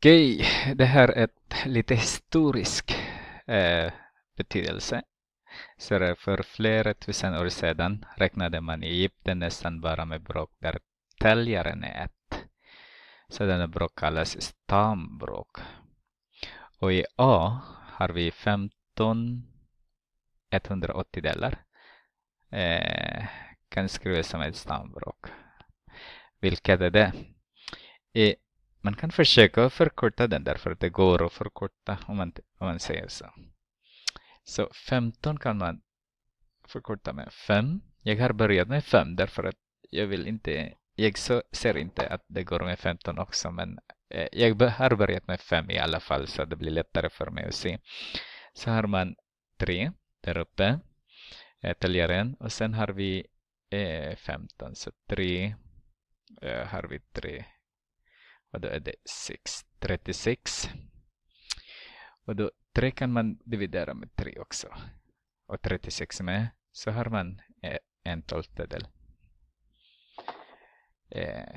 Okej, det här är ett lite historisk eh, betydelse. Så för flera tusen år sedan räknade man i Egypten nästan bara med bråk där täljaren är ett. Sådana bråk kallas stambråk. Och i A har vi 15 180 delar. Eh, kan skrivas som ett stambråk. Vilket är det? I man kan försöka förkorta den därför att det går att förkorta om man, om man säger så. Så 15 kan man förkorta med 5. Jag har börjat med 5 därför att jag vill inte, jag så, ser inte att det går med 15 också men eh, jag har börjat med 5 i alla fall så det blir lättare för mig att se. Så har man 3 där uppe, eh, täljaren och sen har vi eh, 15 så 3 eh, har vi 3 och då är det 6, 36. Och då 3 kan man dividera med 3 också. Och 36 med, så har man eh, en tolftedel. Eh,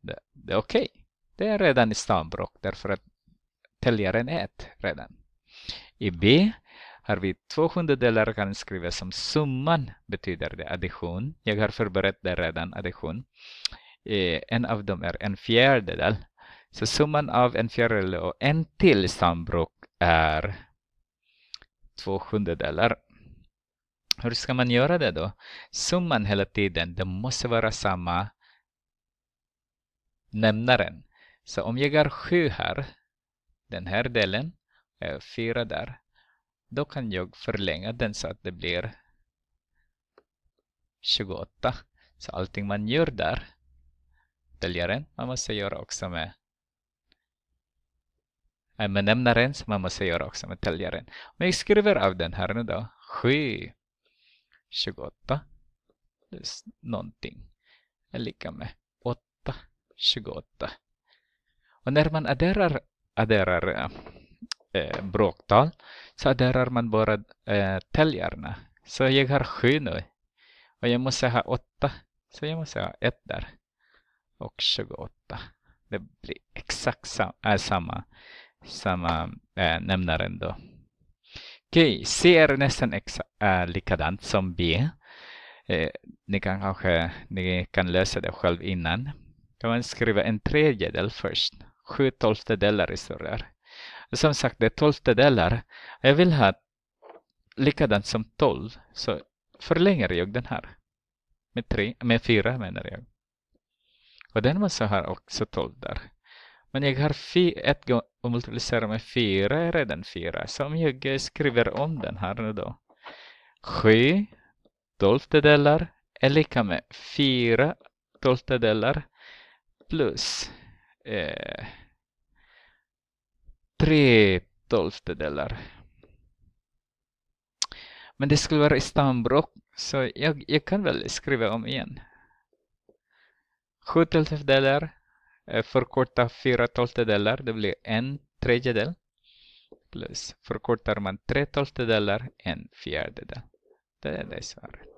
det, det är okej. Okay. Det är redan i stambråk därför att täljaren är 1 redan. I B har vi två hundradelar kan skrivas som summan betyder det addition. Jag har förberett det redan, addition. Eh, en av dem är en fjärdedel. Så summan av en fjärdedel och en till sambruk är två sjundedelar. Hur ska man göra det då? Summan hela tiden, det måste vara samma nämnaren. Så om jag har sju här, den här delen, fyra där, då kan jag förlänga den så att det blir 28. Så allting man gör där döljaren. Man måste göra också med äh, med man måste göra också med täljaren. Men jag skriver av den här nu då. 7 28 plus någonting är lika med 8 28. Och när man adderar, adderar äh, bråktal så adderar man bara äh, eh, täljarna. Så jag har 7 nu och jag måste ha 8 så jag måste ha 1 där och 28. Det blir exakt sam äh, samma, samma äh, nämnare ändå. Okej, C är nästan exa äh, likadant som B. Eh, ni kan kanske ni kan lösa det själv innan. Kan man skriva en tredjedel först. Sju tolftedelar i surrar. Som sagt, det är tolftedelar. Jag vill ha likadant som tolv. Så förlänger jag den här. Med, tre, med fyra menar jag. Och den massan har också 12 där. Men jag har 1 och multiplicerar med 4 är redan 4. Så om jag skriver om den här nu då. 7 12 delar är lika med 4 12 delar plus eh, 3 delar. Men det skulle vara i stambrock så jag, jag kan väl skriva om igen. 7 tolftedelar eh, förkorta 4 tolftedelar, det blir en tredjedel. Plus förkortar man 3 tolftedelar, en fjärdedel. Det är det svaret.